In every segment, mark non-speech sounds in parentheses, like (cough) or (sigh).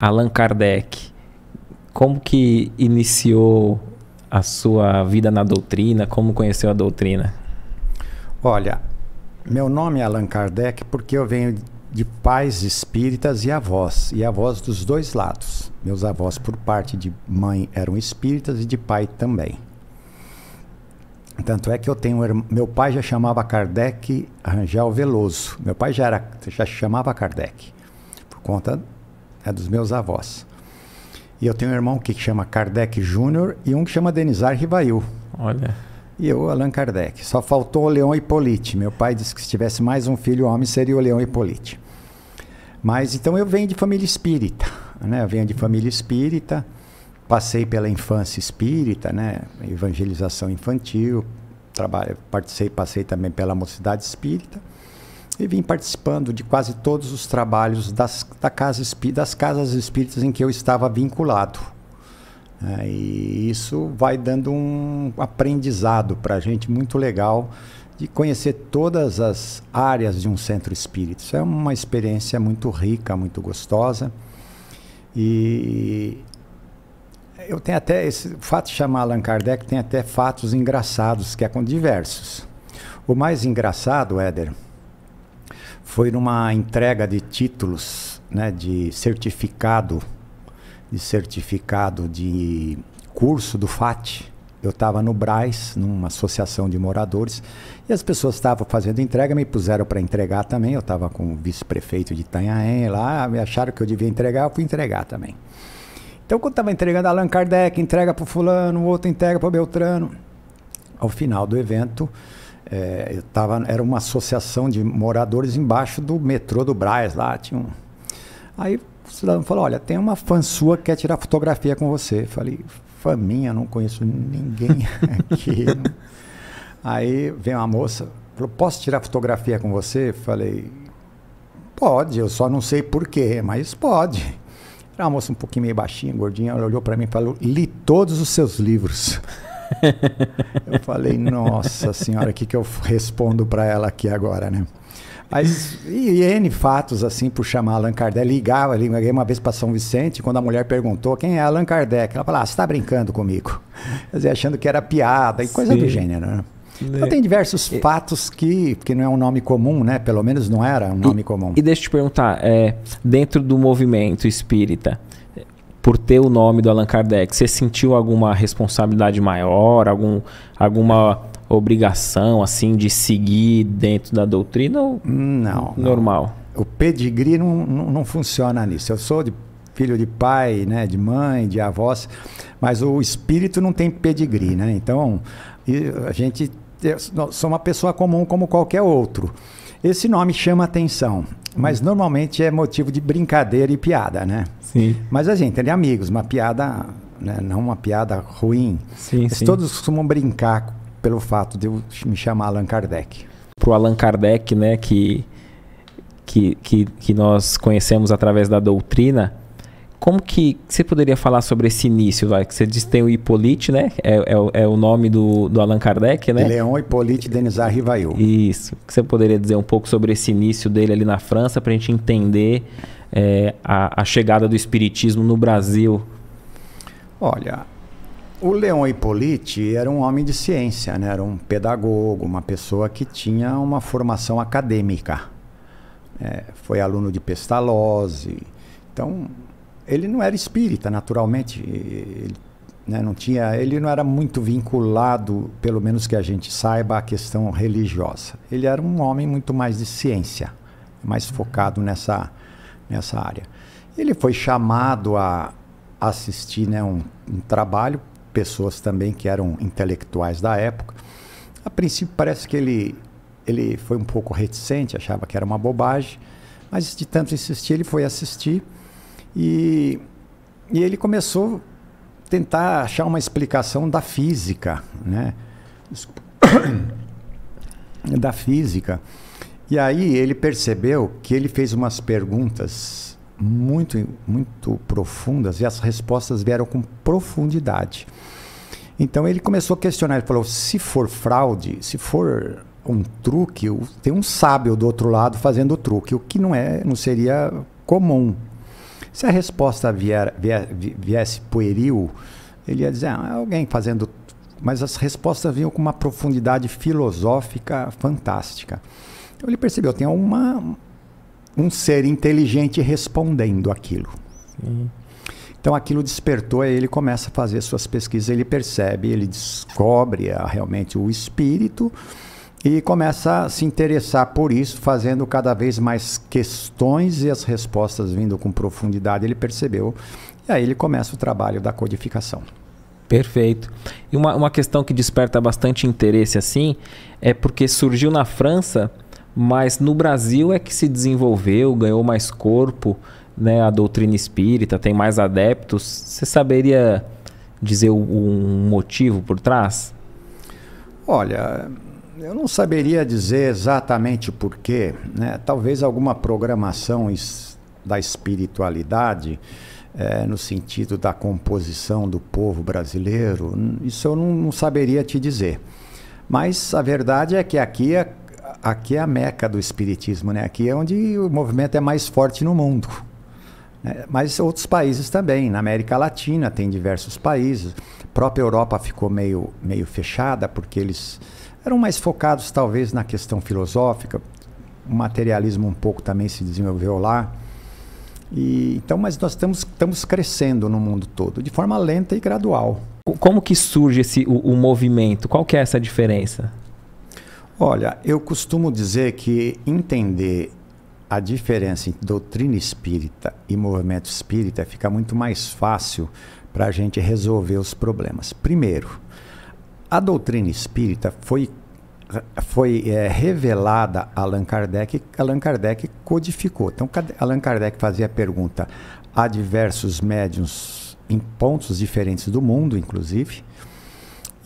Allan Kardec, como que iniciou a sua vida na doutrina? Como conheceu a doutrina? Olha, meu nome é Allan Kardec porque eu venho de pais espíritas e avós, e avós dos dois lados. Meus avós, por parte de mãe, eram espíritas e de pai também. Tanto é que eu tenho. Meu pai já chamava Kardec Rangel Veloso. Meu pai já, era, já chamava Kardec, por conta né, dos meus avós. E eu tenho um irmão que chama Kardec Júnior e um que chama Denizar Rivail. Olha. E eu, Allan Kardec. Só faltou o Leão Hippolyte. Meu pai disse que se tivesse mais um filho homem seria o Leão Hippolyte. Mas então eu venho de família espírita, (laughs) né? Eu venho de família espírita, passei pela infância espírita, né? Evangelização infantil, trabalho, participei, passei também pela mocidade espírita e vim participando de quase todos os trabalhos das, da casa, das casas espíritas em que eu estava vinculado. É, e isso vai dando um aprendizado para a gente muito legal de conhecer todas as áreas de um centro espírita. Isso é uma experiência muito rica, muito gostosa. E eu tenho até esse fato de chamar Allan Kardec tem até fatos engraçados que é com diversos. O mais engraçado, Éder, foi numa entrega de títulos, né, de certificado, de certificado de curso do FAT. Eu estava no Braz, numa associação de moradores, e as pessoas estavam fazendo entrega, me puseram para entregar também. Eu estava com o vice-prefeito de Itanhaém lá, me acharam que eu devia entregar, eu fui entregar também. Então, quando estava entregando Allan Kardec, entrega para o fulano, outro entrega para o Beltrano. Ao final do evento, é, eu tava, era uma associação de moradores embaixo do metrô do Braz lá tinha um. Aí o cidadão falou: Olha, tem uma fã sua que quer tirar fotografia com você. Eu falei: Fã minha, não conheço ninguém (laughs) aqui. Aí vem uma moça, falou: Posso tirar fotografia com você? Eu falei: Pode, eu só não sei porquê, mas pode. Era uma moça um pouquinho meio baixinha, gordinha, ela olhou para mim e falou: Li todos os seus livros. (laughs) eu falei, nossa senhora, o que, que eu respondo para ela aqui agora, né? Mas, e, e N fatos, assim, por chamar Allan Kardec. Ligava, liguei uma vez para São Vicente, quando a mulher perguntou quem é Allan Kardec. Ela falou, ah, você está brincando comigo. Quer dizer, achando que era piada e coisa Sim. do gênero, né? Então tem diversos e, fatos que, que não é um nome comum, né? Pelo menos não era um nome e, comum. E deixa eu te perguntar, é, dentro do movimento espírita, por ter o nome do Allan Kardec, você sentiu alguma responsabilidade maior, algum, alguma obrigação assim de seguir dentro da doutrina? Ou não. Normal. Não. O pedigree não, não, não, funciona nisso. Eu sou de filho de pai, né, de mãe, de avós, mas o espírito não tem pedigree, né? Então a gente eu sou uma pessoa comum como qualquer outro. Esse nome chama atenção. Mas uhum. normalmente é motivo de brincadeira e piada, né? Sim. Mas a gente é amigos, uma piada, né? não uma piada ruim. Sim, sim. Todos costumam brincar pelo fato de eu me chamar Allan Kardec. Pro Allan Kardec, né, que, que, que, que nós conhecemos através da doutrina, como que você poderia falar sobre esse início? Vai? Você diz que tem o Hippolyte, né? É, é, é, o nome do, do Allan Kardec, né? Leon é Hippolyte Denizar Rivail. Isso. Você poderia dizer um pouco sobre esse início dele ali na França para a gente entender é, a, a chegada do Espiritismo no Brasil? Olha, o Leon Hippolyte era um homem de ciência, né? era um pedagogo, uma pessoa que tinha uma formação acadêmica. É, foi aluno de Pestalozzi. Então, ele não era espírita, naturalmente. Ele, né, não tinha, ele não era muito vinculado, pelo menos que a gente saiba, à questão religiosa. Ele era um homem muito mais de ciência, mais focado nessa, nessa área. Ele foi chamado a assistir né, um, um trabalho, pessoas também que eram intelectuais da época. A princípio parece que ele, ele foi um pouco reticente, achava que era uma bobagem, mas de tanto insistir, ele foi assistir e, e ele começou a tentar achar uma explicação da física, né? (coughs) da física. E aí ele percebeu que ele fez umas perguntas muito, muito profundas e as respostas vieram com profundidade. Então ele começou a questionar, ele falou: se for fraude, se for um truque, tem um sábio do outro lado fazendo o truque, o que não é, não seria comum, se a resposta vier, vier, viesse pueril, ele ia dizer, ah, é alguém fazendo. Mas as respostas vinham com uma profundidade filosófica fantástica. Então ele percebeu, tem uma, um ser inteligente respondendo aquilo. Sim. Então aquilo despertou e ele começa a fazer suas pesquisas, ele percebe, ele descobre ah, realmente o espírito e começa a se interessar por isso, fazendo cada vez mais questões e as respostas vindo com profundidade, ele percebeu. E aí ele começa o trabalho da codificação. Perfeito. E uma, uma questão que desperta bastante interesse assim é porque surgiu na França, mas no Brasil é que se desenvolveu, ganhou mais corpo, né? A doutrina espírita tem mais adeptos. Você saberia dizer um motivo por trás? Olha, eu não saberia dizer exatamente porquê. Né? Talvez alguma programação da espiritualidade, é, no sentido da composição do povo brasileiro, isso eu não, não saberia te dizer. Mas a verdade é que aqui é, aqui é a meca do espiritismo, né? aqui é onde o movimento é mais forte no mundo. Né? Mas outros países também, na América Latina tem diversos países. A própria Europa ficou meio, meio fechada, porque eles eram mais focados talvez na questão filosófica, o materialismo um pouco também se desenvolveu lá. E, então, mas nós estamos, estamos crescendo no mundo todo, de forma lenta e gradual. Como que surge esse, o, o movimento? Qual que é essa diferença? Olha, eu costumo dizer que entender a diferença entre doutrina espírita e movimento espírita fica muito mais fácil para a gente resolver os problemas. Primeiro, a doutrina espírita foi, foi é, revelada a Allan Kardec, Allan Kardec codificou. Então, Allan Kardec fazia a pergunta a diversos médiums em pontos diferentes do mundo, inclusive,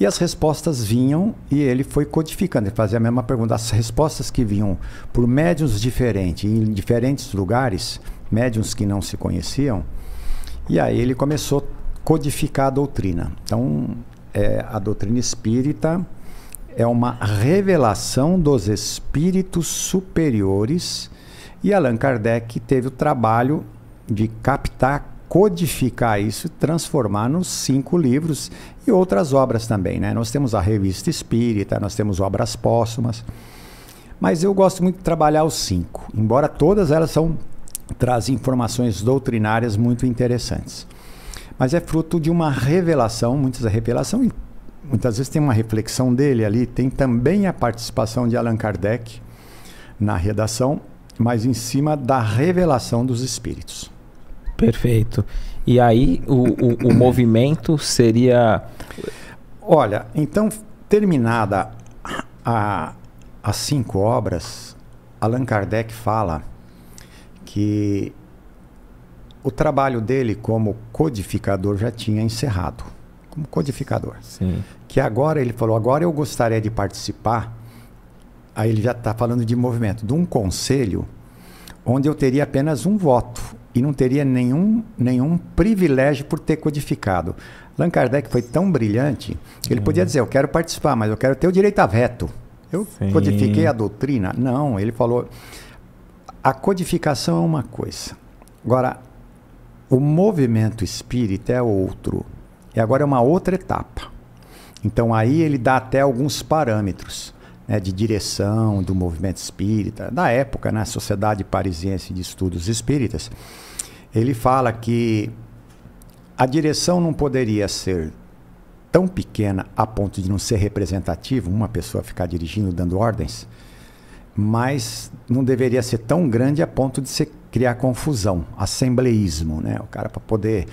e as respostas vinham e ele foi codificando, ele fazia a mesma pergunta. As respostas que vinham por médiums diferentes, em diferentes lugares, médiums que não se conheciam, e aí ele começou a codificar a doutrina. Então, é, a doutrina espírita é uma revelação dos espíritos superiores e Allan Kardec teve o trabalho de captar, codificar isso, transformar nos cinco livros e outras obras também. Né? Nós temos a Revista Espírita, nós temos obras póstumas, mas eu gosto muito de trabalhar os cinco, embora todas elas são trazem informações doutrinárias muito interessantes mas é fruto de uma revelação, muitas revelação e muitas vezes tem uma reflexão dele ali, tem também a participação de Allan Kardec na redação, mas em cima da revelação dos espíritos. Perfeito. E aí o, o, o movimento seria. Olha, então terminada a, as cinco obras, Allan Kardec fala que o trabalho dele como codificador já tinha encerrado. Como codificador. Sim. Que agora ele falou, agora eu gostaria de participar. Aí ele já está falando de movimento, de um conselho onde eu teria apenas um voto e não teria nenhum, nenhum privilégio por ter codificado. Allan Kardec foi tão brilhante que ele é. podia uhum. dizer: Eu quero participar, mas eu quero ter o direito a veto. Eu Sim. codifiquei a doutrina? Não, ele falou. A codificação é uma coisa. Agora, o movimento espírita é outro. E agora é uma outra etapa. Então aí ele dá até alguns parâmetros né, de direção do movimento espírita, Na época, na né, Sociedade Parisiense de Estudos Espíritas. Ele fala que a direção não poderia ser tão pequena a ponto de não ser representativo, uma pessoa ficar dirigindo, dando ordens, mas não deveria ser tão grande a ponto de ser criar confusão, assembleísmo, né? O cara para poder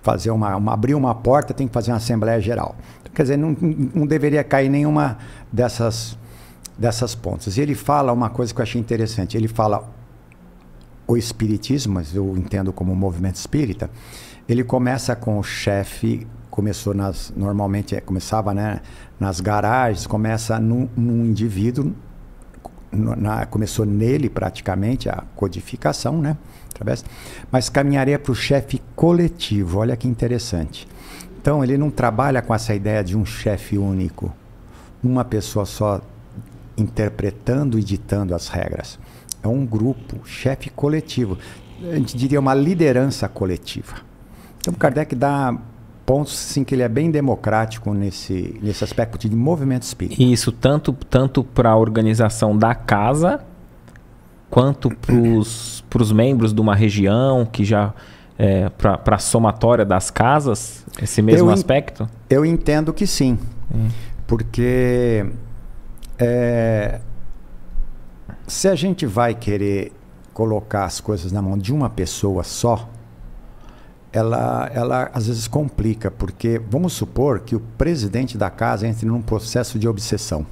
fazer uma, uma, abrir uma porta tem que fazer uma assembleia geral. Quer dizer, não, não deveria cair nenhuma dessas dessas pontas. E ele fala uma coisa que eu achei interessante. Ele fala o espiritismo, mas eu entendo como movimento espírita. Ele começa com o chefe, começou nas normalmente é, começava né, nas garagens, começa num, num indivíduo na, começou nele praticamente a codificação, né? Através, mas caminharia para o chefe coletivo. Olha que interessante. Então ele não trabalha com essa ideia de um chefe único, uma pessoa só interpretando e ditando as regras. É um grupo, chefe coletivo. A gente diria uma liderança coletiva. Então Kardec dá pontos sim que ele é bem democrático nesse, nesse aspecto de movimento espírita. Isso tanto tanto para a organização da casa quanto para os (clears throat) membros de uma região que já é, para a somatória das casas esse mesmo eu aspecto. En, eu entendo que sim, hum. porque é, se a gente vai querer colocar as coisas na mão de uma pessoa só ela, ela às vezes complica, porque vamos supor que o presidente da casa entre num processo de obsessão,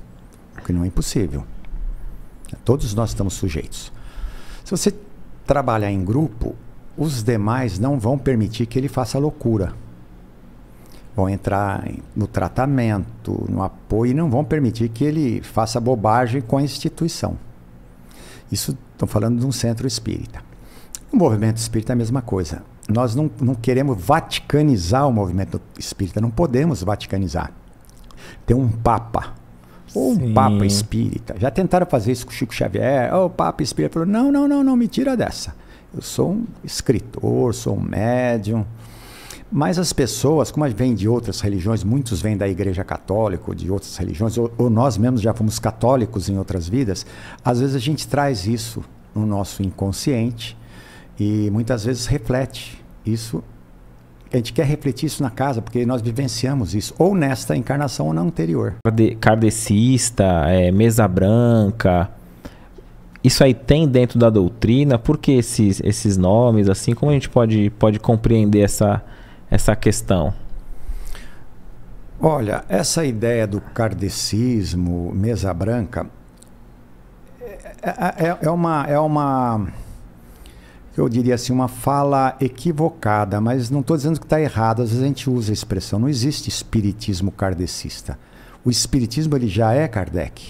que não é impossível. Todos nós estamos sujeitos. Se você trabalhar em grupo, os demais não vão permitir que ele faça loucura. Vão entrar no tratamento, no apoio, e não vão permitir que ele faça bobagem com a instituição. Isso estou falando de um centro espírita. um movimento espírita é a mesma coisa nós não, não queremos vaticanizar o movimento espírita, não podemos vaticanizar. Tem um Papa, ou Sim. um Papa espírita. Já tentaram fazer isso com Chico Xavier, o oh, Papa espírita falou: não, não, não, não, me tira dessa. Eu sou um escritor, sou um médium. Mas as pessoas, como vêm de outras religiões, muitos vêm da Igreja Católica ou de outras religiões, ou, ou nós mesmos já fomos católicos em outras vidas, às vezes a gente traz isso no nosso inconsciente e muitas vezes reflete isso. A gente quer refletir isso na casa, porque nós vivenciamos isso, ou nesta encarnação ou na anterior. Kardecista, é, mesa branca, isso aí tem dentro da doutrina? Por que esses, esses nomes, assim? Como a gente pode, pode compreender essa, essa questão? Olha, essa ideia do kardecismo, mesa branca, é, é, é, é uma, é uma eu diria assim, uma fala equivocada, mas não estou dizendo que está errado, às vezes a gente usa a expressão, não existe espiritismo kardecista. O espiritismo ele já é Kardec.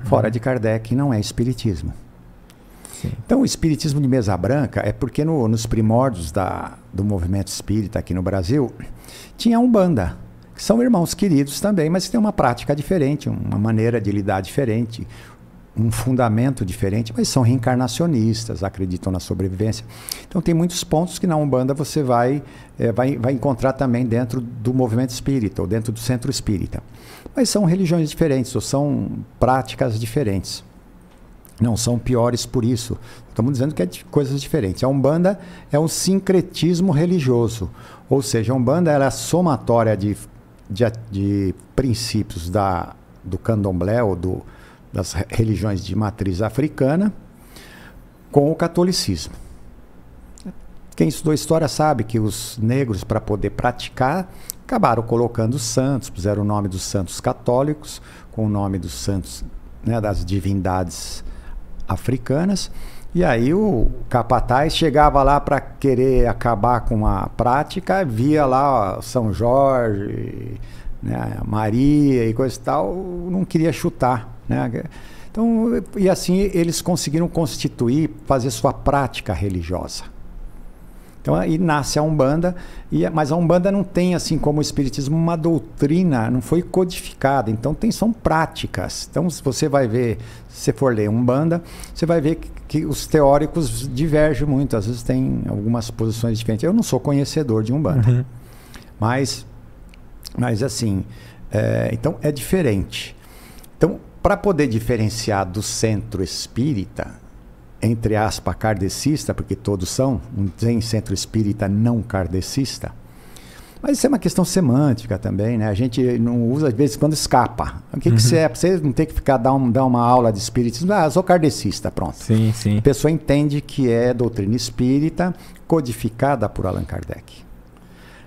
Uhum. Fora de Kardec não é espiritismo. Sim. Então, o espiritismo de mesa branca é porque no, nos primórdios da, do movimento espírita aqui no Brasil, tinha um banda que são irmãos queridos também, mas que tem uma prática diferente, uma maneira de lidar diferente, um fundamento diferente, mas são reencarnacionistas, acreditam na sobrevivência. Então tem muitos pontos que na Umbanda você vai, é, vai, vai encontrar também dentro do movimento espírita ou dentro do centro espírita. Mas são religiões diferentes ou são práticas diferentes. Não são piores por isso. Estamos dizendo que é coisas diferentes. A Umbanda é um sincretismo religioso, ou seja, a Umbanda era é a somatória de, de, de princípios da, do candomblé ou do das religiões de matriz africana com o catolicismo. Quem estudou história sabe que os negros, para poder praticar, acabaram colocando santos, puseram o nome dos santos católicos, com o nome dos santos, né, das divindades africanas. E aí o capataz chegava lá para querer acabar com a prática, via lá ó, São Jorge, né, Maria e coisa e tal, não queria chutar né? Então, e assim eles conseguiram constituir, fazer sua prática religiosa. Então aí nasce a Umbanda, e, mas a Umbanda não tem, assim como o Espiritismo, uma doutrina, não foi codificada. Então tem, são práticas. Então se você vai ver, se for ler Umbanda, você vai ver que, que, os teóricos divergem muito, às vezes tem algumas posições diferentes. Eu não sou conhecedor de Umbanda, uhum. mas, mas assim, é, então é diferente. Então para poder diferenciar do centro espírita, entre aspas, kardecista, porque todos são, não tem centro espírita não kardecista, mas isso é uma questão semântica também, né? A gente não usa, às vezes, quando escapa. O que, uhum. que você é? Você não tem que ficar dar, um, dar uma aula de espiritismo. Ah, sou kardecista, pronto. Sim, sim. A pessoa entende que é doutrina espírita codificada por Allan Kardec.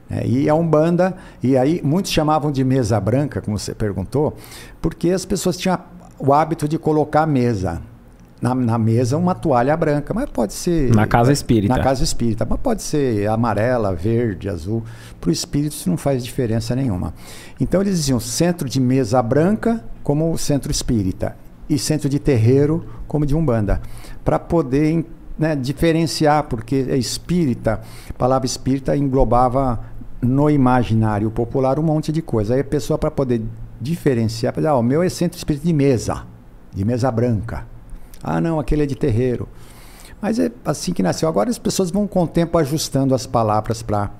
É, e a Umbanda, e aí muitos chamavam de mesa branca, como você perguntou, porque as pessoas tinham o hábito de colocar a mesa. Na, na, mesa uma toalha branca, mas pode ser. Na casa espírita. Na casa espírita, mas pode ser amarela, verde, azul. Para o espírito isso não faz diferença nenhuma. Então eles diziam centro de mesa branca como centro espírita e centro de terreiro como de umbanda, para poder né, diferenciar, porque é espírita, a palavra espírita englobava no imaginário popular um monte de coisa. Aí a pessoa, para poder diferenciar, dizer, ah, o meu é centro espírita de mesa, de mesa branca. Ah, não, aquele é de terreiro. Mas é assim que nasceu. Agora as pessoas vão com o tempo ajustando as palavras para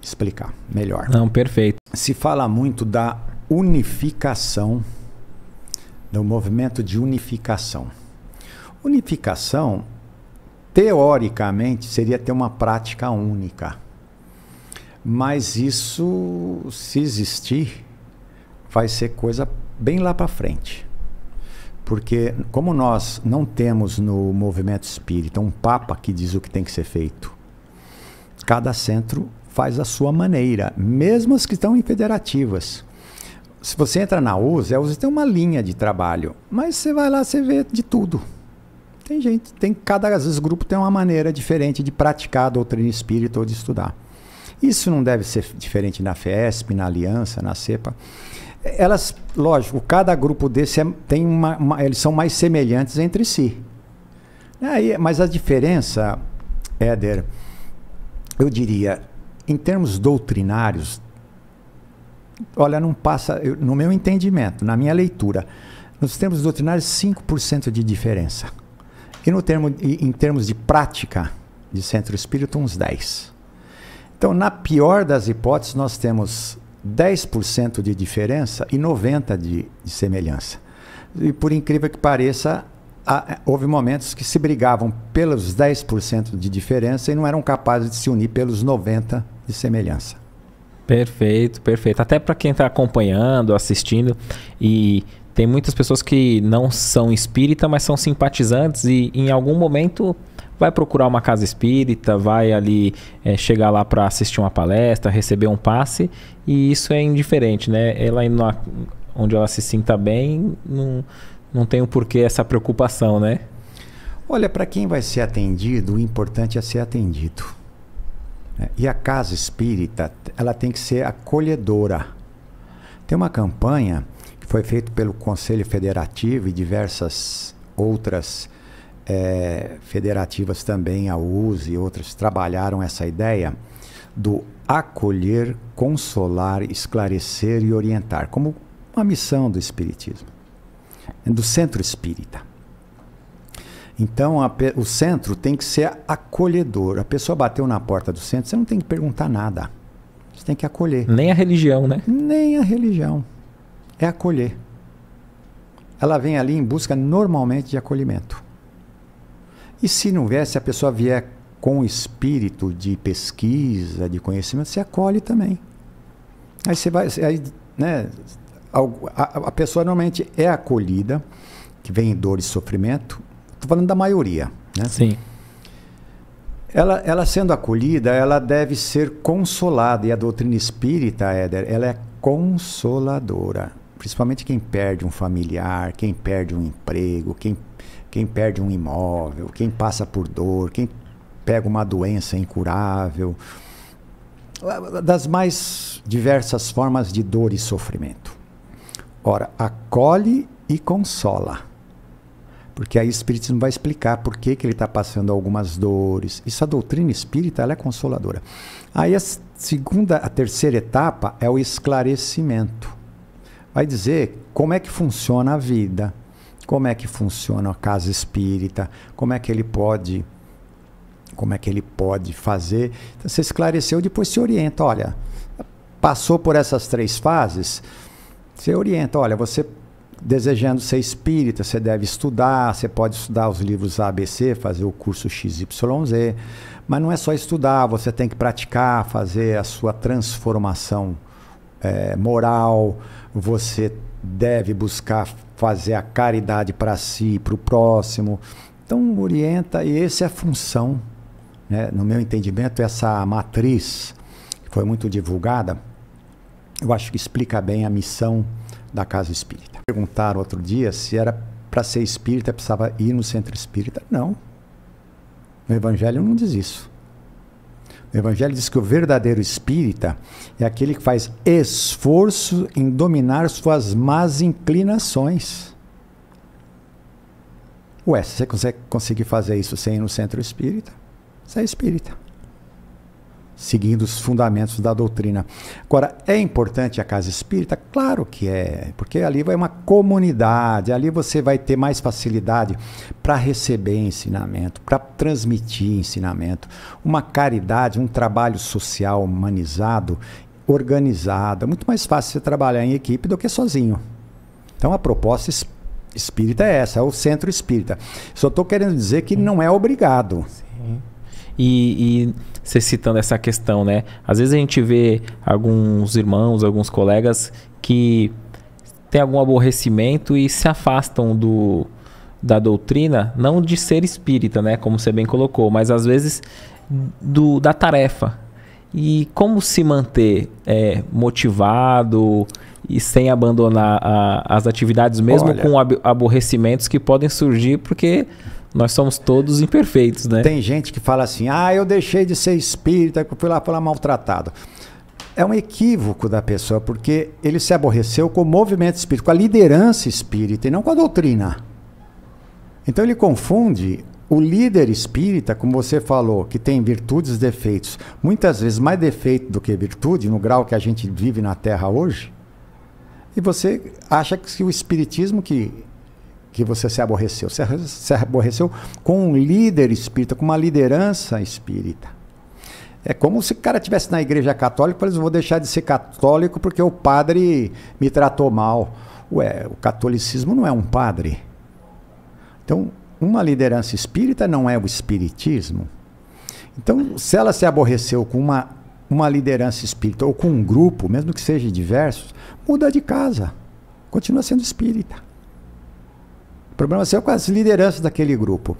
explicar melhor. Não, perfeito. Se fala muito da unificação, do movimento de unificação. Unificação, teoricamente, seria ter uma prática única. Mas isso, se existir, vai ser coisa bem lá para frente. Porque, como nós não temos no movimento espírita um papa que diz o que tem que ser feito, cada centro faz a sua maneira, mesmo as que estão em federativas. Se você entra na USA, a USA tem uma linha de trabalho, mas você vai lá, você vê de tudo. Tem gente, tem cada às vezes, grupo tem uma maneira diferente de praticar a doutrina espírita ou de estudar. Isso não deve ser diferente na FESP, na Aliança, na CEPA. Elas, lógico, cada grupo desse é, tem uma, uma, eles são mais semelhantes entre si. Aí, mas a diferença, Éder, eu diria, em termos doutrinários, olha, não passa, eu, no meu entendimento, na minha leitura, nos termos doutrinários, 5% de diferença. E no termo, em termos de prática de centro espírita, uns 10%. Então, na pior das hipóteses, nós temos 10% de diferença e 90% de, de, semelhança. E por incrível que pareça, há, é, houve momentos que se brigavam pelos 10% de diferença e não eram capazes de se unir pelos 90% de semelhança. Perfeito, perfeito. Até para quem está acompanhando, assistindo e tem muitas pessoas que não são espírita, mas são simpatizantes e em algum momento vai procurar uma casa espírita, vai ali é, chegar lá para assistir uma palestra, receber um passe e isso é indiferente, né? Ela na, onde ela se sinta bem, não, não tem o um porquê essa preocupação, né? Olha, para quem vai ser atendido, o importante é ser atendido. Né? E a casa espírita, ela tem que ser acolhedora. Tem uma campanha foi feito pelo Conselho Federativo e diversas outras é, federativas também, a US e outras, trabalharam essa ideia do acolher, consolar, esclarecer e orientar, como uma missão do Espiritismo, do Centro Espírita. Então, a, o centro tem que ser acolhedor. A pessoa bateu na porta do centro, você não tem que perguntar nada. Você tem que acolher. Nem a religião, né? Nem a religião é acolher. Ela vem ali em busca normalmente de acolhimento. E se não vier, se a pessoa vier com espírito de pesquisa, de conhecimento, se acolhe também. Aí você vai, aí, né, a, a pessoa normalmente é acolhida, que vem em dor e sofrimento. Estou falando da maioria, né? Sim. Ela, ela sendo acolhida, ela deve ser consolada. E a doutrina espírita, Éder, ela é consoladora principalmente quem perde um familiar, quem perde um emprego, quem, quem perde um imóvel, quem passa por dor, quem pega uma doença incurável, das mais diversas formas de dor e sofrimento. Ora, acolhe e consola. Porque aí o Espiritismo vai explicar por que, que ele está passando algumas dores. Isso a doutrina espírita ela é consoladora. Aí a segunda, a terceira etapa é o esclarecimento vai dizer como é que funciona a vida, como é que funciona a casa espírita, como é que ele pode como é que ele pode fazer. Então, você esclareceu, depois se orienta, olha, passou por essas três fases, você orienta, olha, você desejando ser espírita, você deve estudar, você pode estudar os livros ABC, fazer o curso XYZ, mas não é só estudar, você tem que praticar, fazer a sua transformação é, moral, você deve buscar fazer a caridade para si, para o próximo. Então, orienta, e essa é a função, né? no meu entendimento, essa matriz que foi muito divulgada, eu acho que explica bem a missão da casa espírita. Perguntaram outro dia se era para ser espírita precisava ir no centro espírita. Não. O evangelho não diz isso. O Evangelho diz que o verdadeiro espírita é aquele que faz esforço em dominar suas más inclinações. Ué, se você consegue, conseguir fazer isso sem ir no centro espírita, você é espírita seguindo os fundamentos da doutrina. Agora, é importante a casa espírita? Claro que é, porque ali vai uma comunidade, ali você vai ter mais facilidade para receber ensinamento, para transmitir ensinamento. Uma caridade, um trabalho social humanizado, organizado, é muito mais fácil você trabalhar em equipe do que sozinho. Então, a proposta espírita é essa, é o centro espírita. Só estou querendo dizer que não é obrigado. Sim. E, e você citando essa questão, né? Às vezes a gente vê alguns irmãos, alguns colegas que têm algum aborrecimento e se afastam do da doutrina, não de ser espírita, né, como você bem colocou, mas às vezes do da tarefa. E como se manter é, motivado e sem abandonar a, as atividades, mesmo Olha, com ab aborrecimentos que podem surgir, porque nós somos todos imperfeitos, né? Tem gente que fala assim: ah, eu deixei de ser espírita, fui lá lá maltratado. É um equívoco da pessoa, porque ele se aborreceu com o movimento espírita, com a liderança espírita e não com a doutrina. Então ele confunde o líder espírita, como você falou, que tem virtudes e defeitos, muitas vezes mais defeito do que virtude, no grau que a gente vive na Terra hoje. E você acha que o espiritismo que que você se aborreceu. Você se aborreceu com um líder espírita, com uma liderança espírita. É como se o cara tivesse na igreja católica, e falasse: vou deixar de ser católico porque o padre me tratou mal. Ué, o catolicismo não é um padre. Então, uma liderança espírita não é o espiritismo. Então, se ela se aborreceu com uma, uma liderança espírita ou com um grupo, mesmo que seja diversos, muda de casa. Continua sendo espírita. O problema seu é com as lideranças daquele grupo.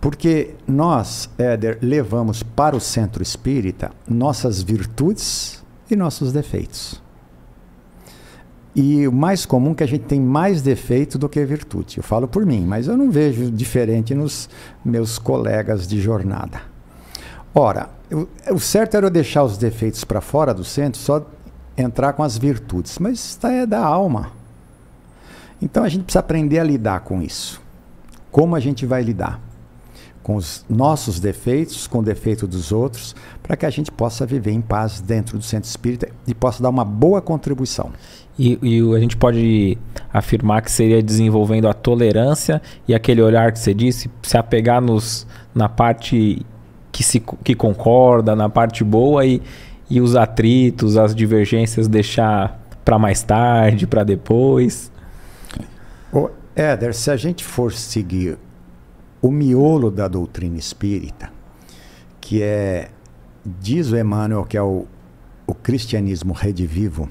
Porque nós, Éder, levamos para o centro espírita nossas virtudes e nossos defeitos. E o mais comum é que a gente tem mais defeito do que virtude. Eu falo por mim, mas eu não vejo diferente nos meus colegas de jornada. Ora, o certo era eu deixar os defeitos para fora do centro, só entrar com as virtudes. Mas isso é da alma. Então a gente precisa aprender a lidar com isso. Como a gente vai lidar? com os nossos defeitos, com o defeito dos outros, para que a gente possa viver em paz dentro do centro espírita e possa dar uma boa contribuição. E, e, a gente pode afirmar que seria desenvolvendo a tolerância e aquele olhar que você disse, se apegar nos, na parte que, se, que concorda, na parte boa e, e os atritos, as divergências deixar para mais tarde, para depois. Ô, Éder, se a gente for seguir o miolo da doutrina espírita, que é, diz o Emmanuel, que é o, o cristianismo redivivo,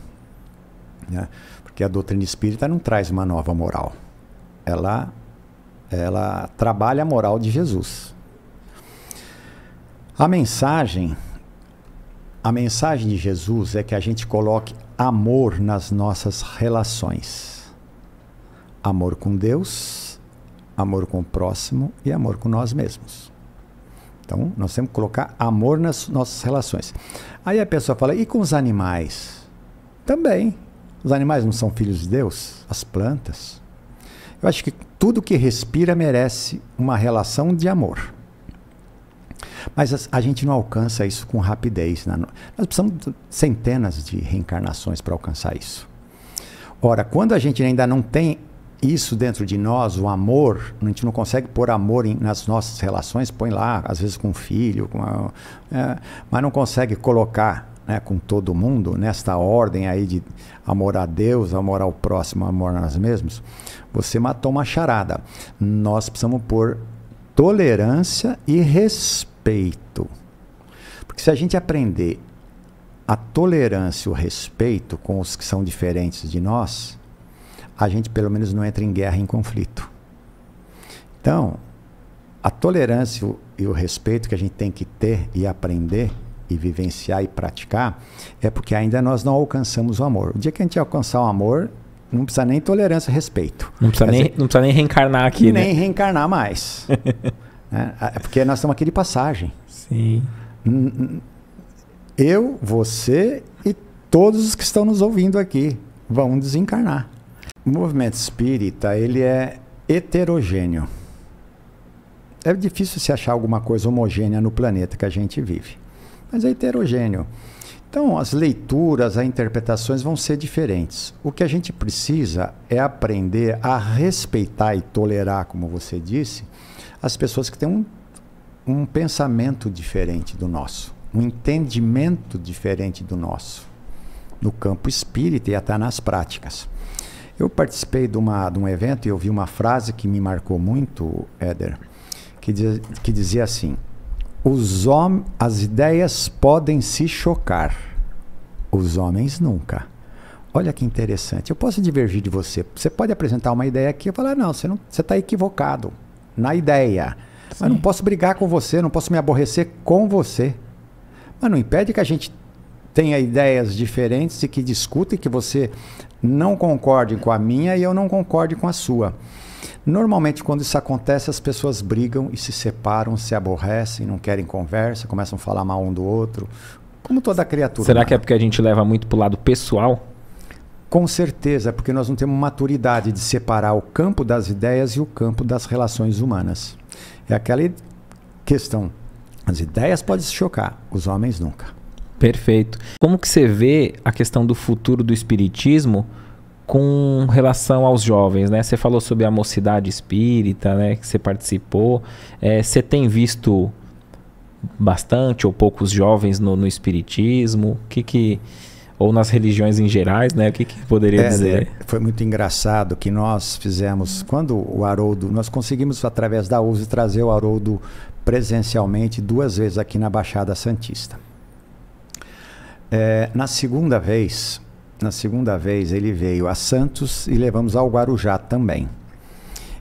né? porque a doutrina espírita não traz uma nova moral. Ela, ela trabalha a moral de Jesus. A mensagem, a mensagem de Jesus é que a gente coloque amor nas nossas relações amor com Deus, amor com o próximo e amor com nós mesmos. Então, nós temos que colocar amor nas nossas relações. Aí a pessoa fala: e com os animais? Também. Os animais não são filhos de Deus? As plantas. Eu acho que tudo que respira merece uma relação de amor. Mas a, gente não alcança isso com rapidez. Né? Nós precisamos de centenas de reencarnações para alcançar isso. Ora, quando a gente ainda não tem isso dentro de nós, o amor, a gente não consegue pôr amor em, nas nossas relações, põe lá, às vezes com o filho, com a, é, mas não consegue colocar né, com todo mundo nesta ordem aí de amor a Deus, amor ao próximo, amor a nós mesmos. Você matou uma charada. Nós precisamos pôr tolerância e respeito. Porque se a gente aprender a tolerância e o respeito com os que são diferentes de nós, a gente pelo menos não entra em guerra, em conflito. Então, a tolerância e o respeito que a gente tem que ter e aprender e vivenciar e praticar é porque ainda nós não alcançamos o amor. O dia que a gente alcançar o amor, não precisa nem tolerância e respeito. Não precisa, nem, dizer, não precisa nem reencarnar aqui, né? nem né? reencarnar mais. (laughs) Né? É, é, porque nós estamos aqui de passagem. Sim. Eu, você e todos os que estão nos ouvindo aqui vão desencarnar. O movimento espírita, ele é heterogêneo. É difícil se achar alguma coisa homogênea no planeta que a gente vive, mas é heterogêneo. Então, as leituras, as interpretações vão ser diferentes. O que a gente precisa é aprender a respeitar e tolerar, como você disse, as pessoas que têm um, um pensamento diferente do nosso, um entendimento diferente do nosso, no campo espírita e até nas práticas. Eu participei de, uma, de um evento e eu vi uma frase que me marcou muito, Éder, que, diz, que dizia assim: os hom as ideias podem se chocar, os homens nunca. Olha que interessante. Eu posso divergir de você. Você pode apresentar uma ideia aqui e falar: não, você está equivocado na ideia. Sim. Mas não posso brigar com você, não posso me aborrecer com você. Mas não impede que a gente tenha ideias diferentes e que discuta e que você não concordem com a minha e eu não concorde com a sua. Normalmente, quando isso acontece, as pessoas brigam e se separam, se aborrecem, não querem conversa, começam a falar mal um do outro, como toda criatura. Será que é porque a gente leva muito para o lado pessoal? Com certeza, porque nós não temos maturidade de separar o campo das ideias e o campo das relações humanas. É aquela questão. As ideias podem se chocar, os homens nunca. Perfeito. Como que você vê a questão do futuro do espiritismo com relação aos jovens, né? Você falou sobre a mocidade espírita, né? Que você participou. É, você tem visto bastante ou poucos jovens no, no espiritismo? O que que ou nas religiões em gerais, né? O que, que poderia é, dizer? É, foi muito engraçado que nós fizemos quando o Haroldo, nós conseguimos através da USE trazer o Haroldo presencialmente duas vezes aqui na Baixada Santista. É, na segunda vez, na segunda vez ele veio a Santos e levamos ao Guarujá também.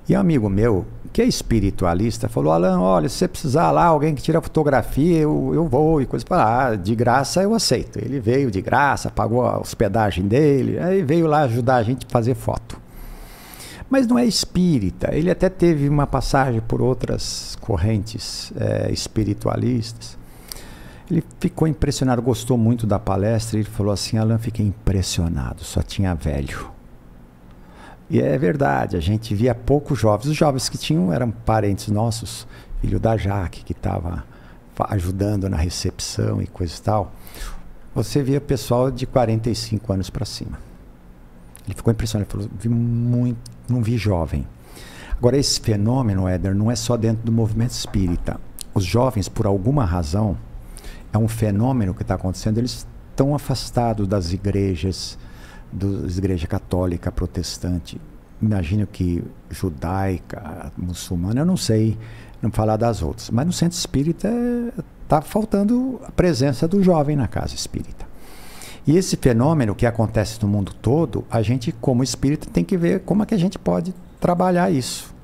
E um amigo meu, que é espiritualista, falou: Alan, olha, se você precisar lá, alguém que tira fotografia, eu, eu vou e coisa para ah, lá. De graça eu aceito. Ele veio de graça, pagou a hospedagem dele, aí veio lá ajudar a gente a fazer foto. Mas não é espírita. Ele até teve uma passagem por outras correntes é, espiritualistas. Ele ficou impressionado, gostou muito da palestra. Ele falou assim: Alan, fiquei impressionado, só tinha velho. E é verdade, a gente via poucos jovens. Os jovens que tinham eram parentes nossos, filho da Jaque, que estava ajudando na recepção e coisa e tal. Você via pessoal de 45 anos para cima. Ele ficou impressionado, ele falou: vi muito, não vi jovem. Agora, esse fenômeno, Éder, não é só dentro do movimento espírita. Os jovens, por alguma razão, é um fenômeno que está acontecendo. Eles estão afastados das igrejas, das igreja católica, protestante. Imagino que judaica, muçulmana, eu não sei, não falar das outras. Mas no centro espírita está faltando a presença do jovem na casa espírita. E esse fenômeno que acontece no mundo todo, a gente, como espírita, tem que ver como é que a gente pode trabalhar isso.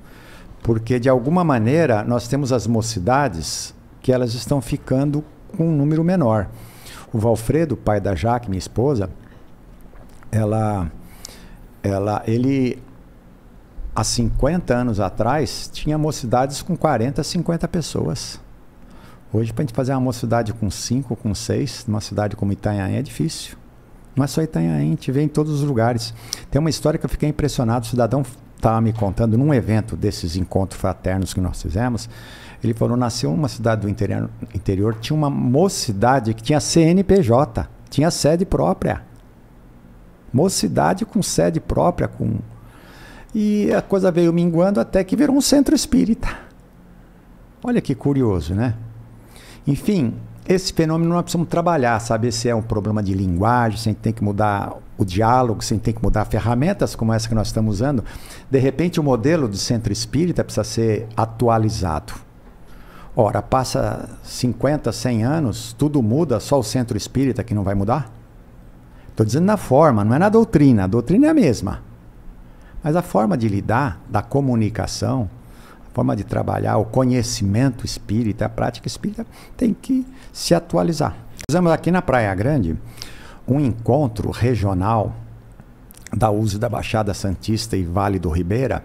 Porque, de alguma maneira, nós temos as mocidades que elas estão ficando com um número menor. O Valfredo, pai da Jaque, minha esposa, ela, ela, ele há 50 anos atrás tinha mocidades com 40, 50 pessoas. Hoje, para a gente fazer uma mocidade com 5, com 6, numa cidade como Itanhaém, é difícil. Não é só Itanhaém, a gente vê em todos os lugares. Tem uma história que eu fiquei impressionado, o cidadão estava tá me contando num evento desses encontros fraternos que nós fizemos, ele falou, nasceu uma cidade do interior, interior, tinha uma mocidade que tinha CNPJ, tinha sede própria. Mocidade com sede própria, com e a coisa veio minguando até que virou um centro espírita. Olha que curioso, né? Enfim, esse fenômeno nós precisamos trabalhar, saber se é um problema de linguagem, se a gente tem que mudar o diálogo, se a gente tem que mudar ferramentas como essa que nós estamos usando. De repente, o modelo de centro espírita precisa ser atualizado. Ora, passa 50, 100 anos, tudo muda, só o centro espírita que não vai mudar? Estou dizendo na forma, não é na doutrina. A doutrina é a mesma. Mas a forma de lidar, da comunicação, a forma de trabalhar, o conhecimento espírita, a prática espírita, tem que se atualizar. Fizemos aqui na Praia Grande um encontro regional da USE da Baixada Santista e Vale do Ribeira.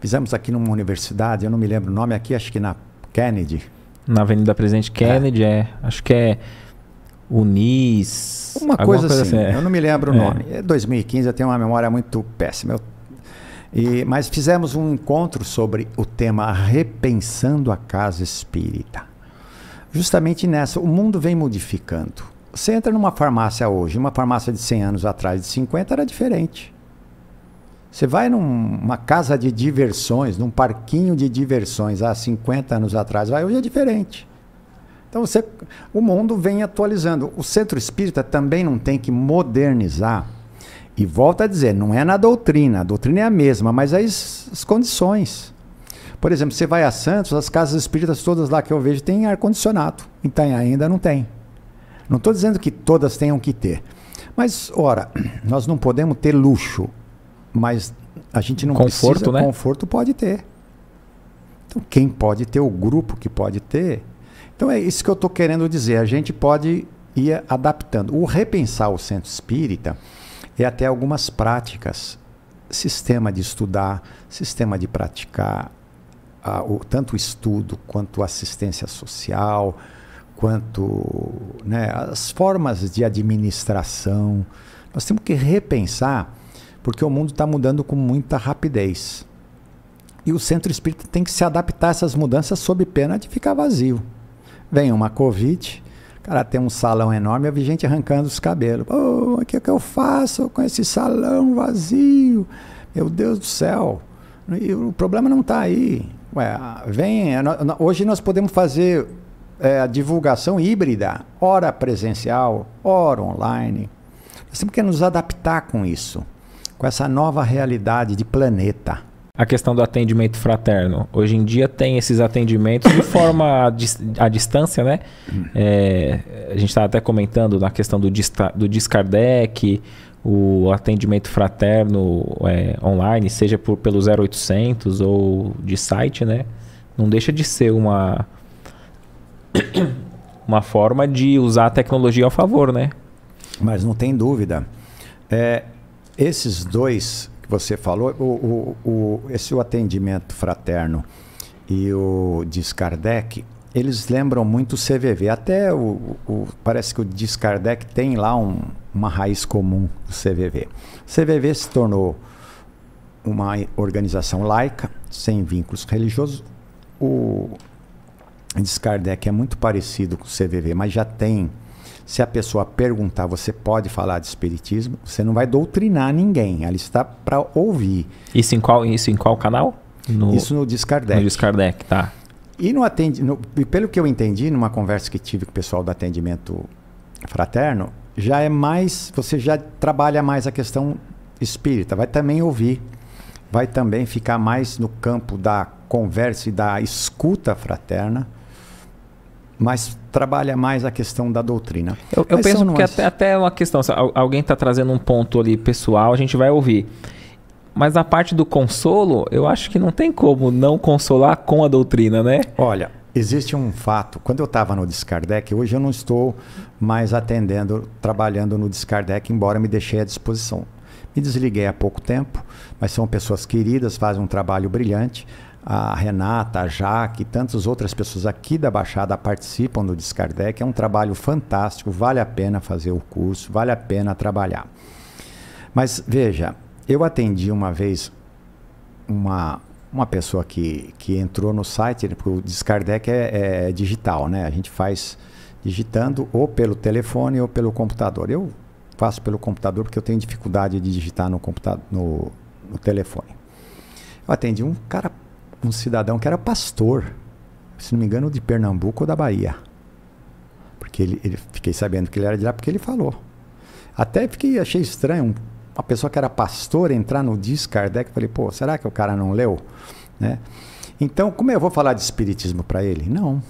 Fizemos aqui numa universidade, eu não me lembro o nome aqui, acho que na Kennedy. Na Avenida Presidente é. Kennedy, é. é acho que é Unis. Uma coisa, coisa assim, assim. É. Eu não me lembro o é. nome. É 2015, eu tenho uma memória muito péssima. Eu e, mas fizemos um encontro sobre o tema Repensando a Casa Espírita. Justamente nessa, o mundo vem modificando. Você entra numa farmácia hoje, uma farmácia de 100 anos atrás, de 50, era diferente. Você vai numa casa de diversões, num parquinho de diversões há 50 anos atrás, vai hoje é diferente. Então você, o mundo vem atualizando. O centro espírita também não tem que modernizar. E volta a dizer, não é na doutrina, a doutrina é a mesma, mas é as, as condições. Por exemplo, você vai a Santos, as casas espíritas todas lá que eu vejo têm ar-condicionado. Então ainda não tem. Não estou dizendo que todas tenham que ter. Mas, ora, (clears throat) nós não podemos ter luxo. Mas a gente não conforto, precisa. Né? Conforto pode ter. Então, quem pode ter, o grupo que pode ter. Então, é isso que eu estou querendo dizer. A gente pode ir adaptando. O repensar o centro espírita é até algumas práticas. Sistema de estudar, sistema de praticar, a, o, tanto o estudo quanto assistência social, quanto né, as formas de administração. Nós temos que repensar porque o mundo está mudando com muita rapidez. E o centro espírita tem que se adaptar a essas mudanças sob pena de ficar vazio. Vem uma Covid, cara tem um salão enorme, eu vi gente arrancando os cabelos. O oh, que, é que eu faço com esse salão vazio? Meu Deus do céu! E o problema não está aí. Ué, vem, é, hoje nós podemos fazer é, a divulgação híbrida, hora presencial, hora online. Nós temos que nos adaptar com isso com essa nova realidade de planeta. A questão do atendimento fraterno. Hoje em dia tem esses atendimentos de forma à, distância, né? É, a gente estava tá até comentando na questão do, do Discardec, o atendimento fraterno é, online, seja por, pelo 0800 ou de site, né? Não deixa de ser uma, (coughs) uma forma de usar a tecnologia a favor, né? Mas não tem dúvida. É, esses dois que você falou, o, o, o, esse o atendimento fraterno e o Discardec, eles lembram muito o CVV. Até o, o parece que o Discardec tem lá um, uma raiz comum do CVV. O CVV se tornou uma organização laica, sem vínculos religiosos. O Discardec é muito parecido com o CVV, mas já tem se a pessoa perguntar, você pode falar de espiritismo, você não vai doutrinar ninguém, ela está para ouvir. Isso em qual, isso em qual canal? No, isso no Descardec. No Descardec, tá. E no atende, no, pelo que eu entendi, numa conversa que tive com o pessoal do atendimento fraterno, já é mais, você já trabalha mais a questão espírita, vai também ouvir, vai também ficar mais no campo da conversa e da escuta fraterna mas trabalha mais a questão da doutrina. Eu, eu penso que até, até é uma questão, se alguém está trazendo um ponto ali pessoal, a gente vai ouvir. Mas a parte do consolo, eu acho que não tem como não consolar com a doutrina, né? Olha, existe um fato. Quando eu estava no Discardec, hoje eu não estou mais atendendo, trabalhando no Discardec. embora me deixei à disposição. Me desliguei há pouco tempo, mas são pessoas queridas, fazem um trabalho brilhante a Renata, a Jaque, tantas outras pessoas aqui da Baixada participam do Descardec. É um trabalho fantástico, vale a pena fazer o curso, vale a pena trabalhar. Mas veja, eu atendi uma vez uma, uma pessoa que, que entrou no site, porque o Descardec é, é digital, né? A gente faz digitando ou pelo telefone ou pelo computador. Eu faço pelo computador porque eu tenho dificuldade de digitar no computador, no, no telefone. Eu atendi um cara um cidadão que era pastor, se não me engano, de Pernambuco ou da Bahia. Porque ele, ele fiquei sabendo que ele era de lá porque ele falou. Até fiquei, achei estranho uma pessoa que era pastor entrar no Diz Kardec. Falei, pô, será que o cara não leu? Né? Então, como é, eu vou falar de espiritismo para ele? Não.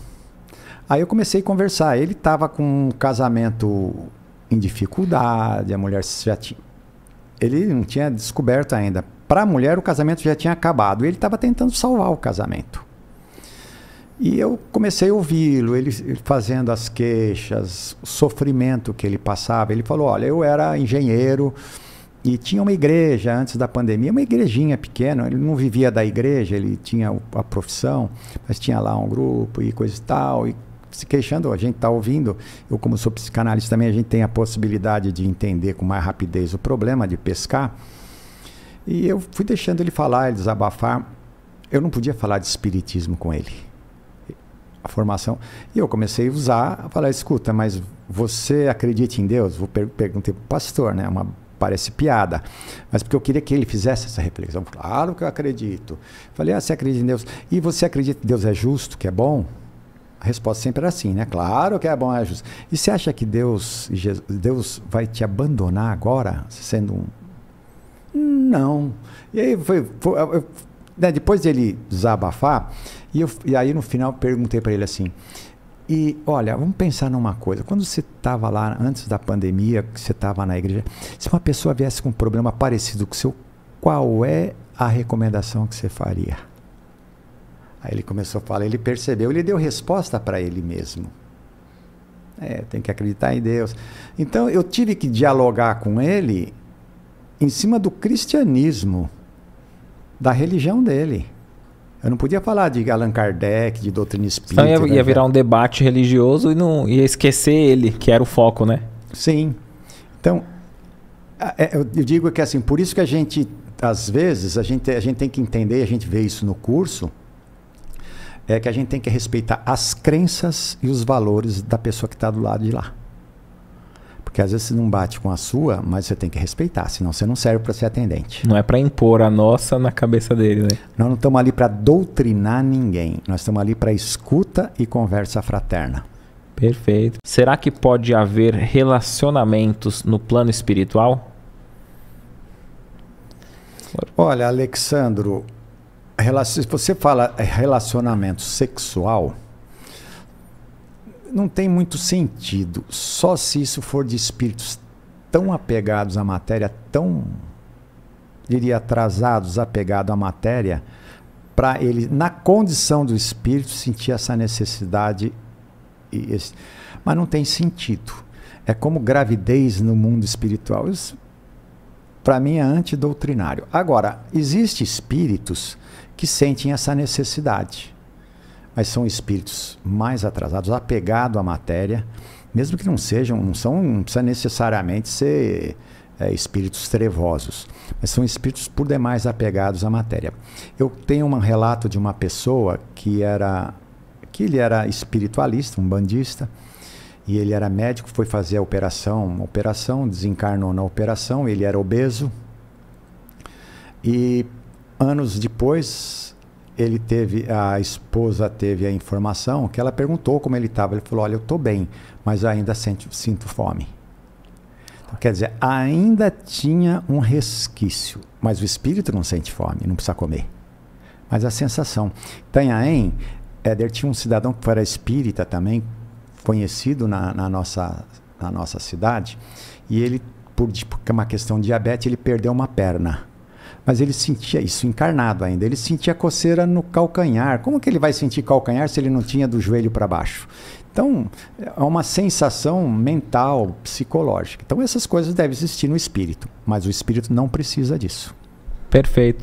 Aí eu comecei a conversar. Ele estava com um casamento em dificuldade, a mulher já tinha. Ele não tinha descoberto ainda para a mulher, o casamento já tinha acabado. Ele estava tentando salvar o casamento. E eu comecei a ouvi-lo, ele fazendo as queixas, o sofrimento que ele passava. Ele falou: Olha, eu era engenheiro e tinha uma igreja antes da pandemia, uma igrejinha pequena. Ele não vivia da igreja, ele tinha a profissão, mas tinha lá um grupo e coisa e tal. E se queixando, a gente está ouvindo. Eu, como sou psicanalista também, a gente tem a possibilidade de entender com mais rapidez o problema, de pescar. E eu fui deixando ele falar, ele desabafar. Eu não podia falar de espiritismo com ele. A formação. E eu comecei a usar, a falar: escuta, mas você acredita em Deus? Vou per perguntei para o pastor, né? Uma parece piada, mas porque eu queria que ele fizesse essa reflexão. Claro que eu acredito. Falei, ah, você acredita em Deus? E você acredita que Deus é justo, que é bom? A resposta sempre era assim, né? Claro que é bom, é justo. E você acha que Deus, Deus vai te abandonar agora, sendo um não. E aí foi, foi né, depois dele desabafar, e, eu, e aí no final perguntei para ele assim: e olha, vamos pensar numa coisa. Quando você estava lá antes da pandemia, que você estava na igreja, se uma pessoa viesse com um problema parecido com o seu, qual é a recomendação que você faria? Aí ele começou a falar, ele percebeu, ele deu resposta para ele mesmo. É, tem que acreditar em Deus. Então eu tive que dialogar com ele em cima do cristianismo, da religião dele. Eu não podia falar de Allan Kardec, de doutrina espírita. Então ia, né? ia virar um debate religioso e não ia esquecer ele, que era o foco, né? Sim. Então, é, eu digo que assim, por isso que a gente, às vezes, a gente, a gente tem que entender, a gente vê isso no curso, é que a gente tem que respeitar as crenças e os valores da pessoa que está do lado de lá. Porque às vezes não bate com a sua, mas você tem que respeitar, senão você não serve para ser atendente. Não é para impor a nossa na cabeça dele, né? Nós não estamos ali para doutrinar ninguém, nós estamos ali para escuta e conversa fraterna. Perfeito. Será que pode haver relacionamentos no plano espiritual? Olha, Alexandro, se você fala relacionamento sexual, não tem muito sentido. Só se isso for de espíritos tão apegados à matéria, tão, diria, atrasados, apegados à matéria, para ele, na condição do espírito, sentir essa necessidade. Esse... Mas não tem sentido. É como gravidez no mundo espiritual. Isso, para mim, é antidoutrinário. Agora, existem espíritos que sentem essa necessidade mas são espíritos mais atrasados, apegados à matéria, mesmo que não sejam, não são, não precisa necessariamente ser é, espíritos trevosos, mas são espíritos por demais apegados à matéria. Eu tenho um relato de uma pessoa que era que ele era espiritualista, um bandista, e ele era médico, foi fazer a operação, uma operação, desencarnou na operação, ele era obeso. E anos depois, ele teve, a esposa teve a informação que ela perguntou como ele estava. Ele falou: Olha, eu estou bem, mas ainda sinto, sinto fome. Então, quer dizer, ainda tinha um resquício, mas o espírito não sente fome, não precisa comer. Mas a sensação. Tanhaém, Éder tinha um cidadão que era espírita também, conhecido na, na nossa, na nossa cidade, e ele, por, por uma questão de diabetes, ele perdeu uma perna mas ele sentia isso encarnado ainda. Ele sentia coceira no calcanhar. Como que ele vai sentir calcanhar se ele não tinha do joelho para baixo? Então, é uma sensação mental, psicológica. Então, essas coisas devem existir no espírito, mas o espírito não precisa disso. Perfeito.